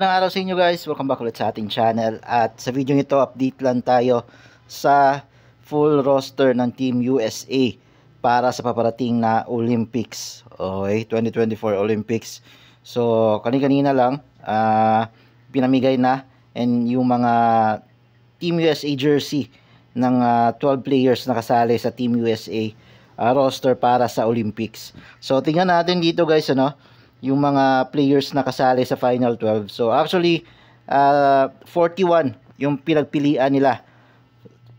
Magandang araw sa inyo guys, welcome back ulit sa ating channel At sa video nito, update lang tayo sa full roster ng Team USA Para sa paparating na Olympics, okay, 2024 Olympics So, kani kanina lang, uh, pinamigay na And yung mga Team USA jersey ng uh, ah, 12 players na kasali sa Team USA uh, ah, roster para sa Olympics So, tingnan natin dito guys, ano yung mga players na kasali sa Final 12. So actually, uh, ah, 41 yung pinagpilian nila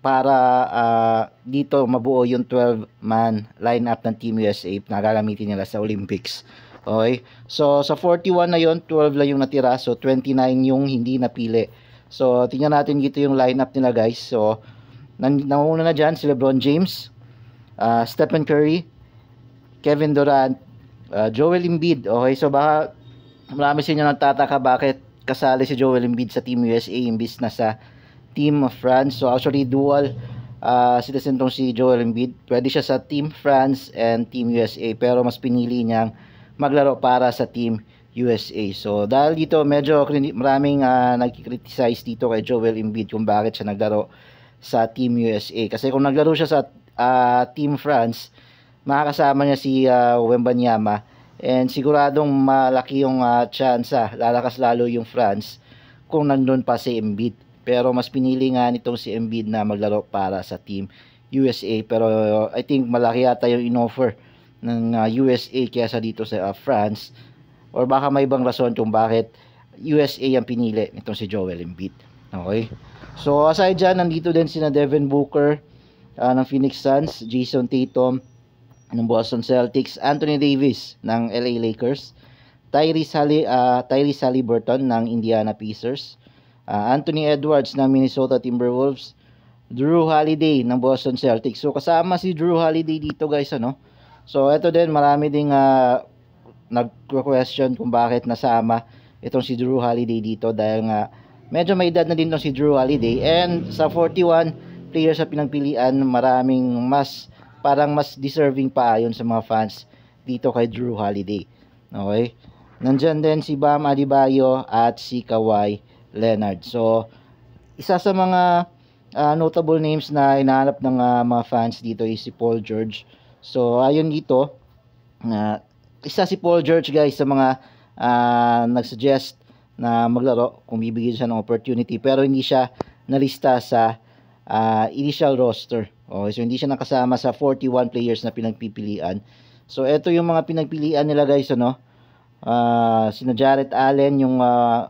para uh, dito mabuo yung 12-man lineup ng Team USA na gagamitin nila sa Olympics. Okay? So, sa 41 na yon 12 lang yung natira. So, 29 yung hindi napili. So, tingnan natin dito yung lineup nila guys. So, nanguna na dyan si Lebron James, uh, Stephen Curry, Kevin Durant, Uh, Joel Embiid. Okay, so baka marami sa inyo nagtataka bakit kasali si Joel Embiid sa Team USA imbis na sa Team France. So actually dual uh, citizen tong si Joel Embiid. Pwede siya sa Team France and Team USA pero mas pinili niyang maglaro para sa Team USA. So dahil dito medyo maraming uh, nagki-criticize dito kay Joel Embiid kung bakit siya naglaro sa Team USA kasi kung naglaro siya sa uh, Team France makakasama niya si uh, Wembanyama and siguradong malaki yung uh, chance ah, lalakas lalo yung France kung nandun pa si Embiid pero mas pinili nga nitong si Embiid na maglaro para sa team USA pero uh, I think malaki yata yung inoffer ng uh, ah, USA kaysa dito sa uh, France or baka may ibang rason kung bakit USA ang pinili nitong si Joel Embiid okay so aside dyan nandito din sina Devin Booker uh, ng Phoenix Suns Jason Tatum ng Boston Celtics, Anthony Davis ng LA Lakers, Tyrese, Halli, uh, ah, Tyrese Halliburton ng Indiana Pacers, uh, Anthony Edwards ng Minnesota Timberwolves, Drew Holiday ng Boston Celtics. So kasama si Drew Holiday dito guys ano. So ito din marami ding uh, ah, nag-question kung bakit nasama itong si Drew Holiday dito dahil nga medyo may edad na din tong si Drew Holiday and sa 41 players sa pinagpilian maraming mas parang mas deserving pa ayon sa mga fans dito kay Drew Holiday. Okay? Nandiyan din si Bam Adebayo at si Kawhi Leonard. So, isa sa mga uh, notable names na inaanap ng uh, mga fans dito is si Paul George. So, ayun dito, uh, isa si Paul George guys sa mga uh, nagsuggest na maglaro kung bibigyan siya ng opportunity pero hindi siya nalista sa uh, initial roster. Oh, so hindi siya nakasama sa 41 players na pinagpipilian. So ito yung mga pinagpilian nila guys ano. Uh, sina Jarrett Allen yung uh, ah,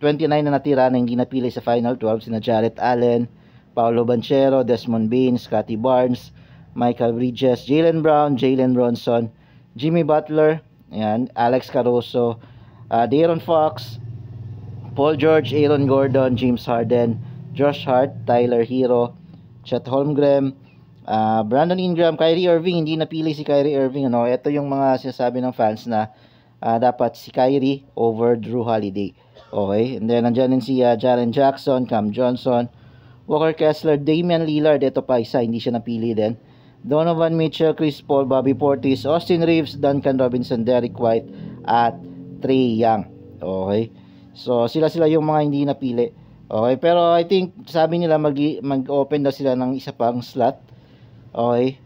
29 na natira na hindi napili sa final 12 sina Jarrett Allen, Paolo Banchero, Desmond Bain, Scotty Barnes, Michael Bridges, Jalen Brown, Jalen Bronson, Jimmy Butler, ayan, Alex Caruso, uh, De'Aaron Fox, Paul George, Aaron Gordon, James Harden, Josh Hart, Tyler Hero, Chet Holmgren, uh, Brandon Ingram, Kyrie Irving, hindi napili si Kyrie Irving. Ano? Ito yung mga sinasabi ng fans na uh, dapat si Kyrie over Drew Holiday. Okay, and then nandiyan din si uh, Jaren Jackson, Cam Johnson, Walker Kessler, Damian Lillard, ito pa isa, hindi siya napili din. Donovan Mitchell, Chris Paul, Bobby Portis, Austin Reeves, Duncan Robinson, Derek White, at Trey Young. Okay, so sila-sila yung mga hindi napili. Okay, pero I think sabi nila mag-open mag daw sila ng isa pang slot. Okay.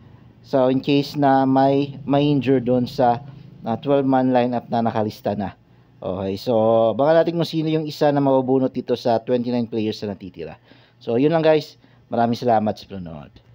So in case na may may injured doon sa na 12-man lineup na nakalista na. Okay, so baka natin kung sino yung isa na mabubunot dito sa 29 players na natitira. So yun lang guys. Maraming salamat sa panonood.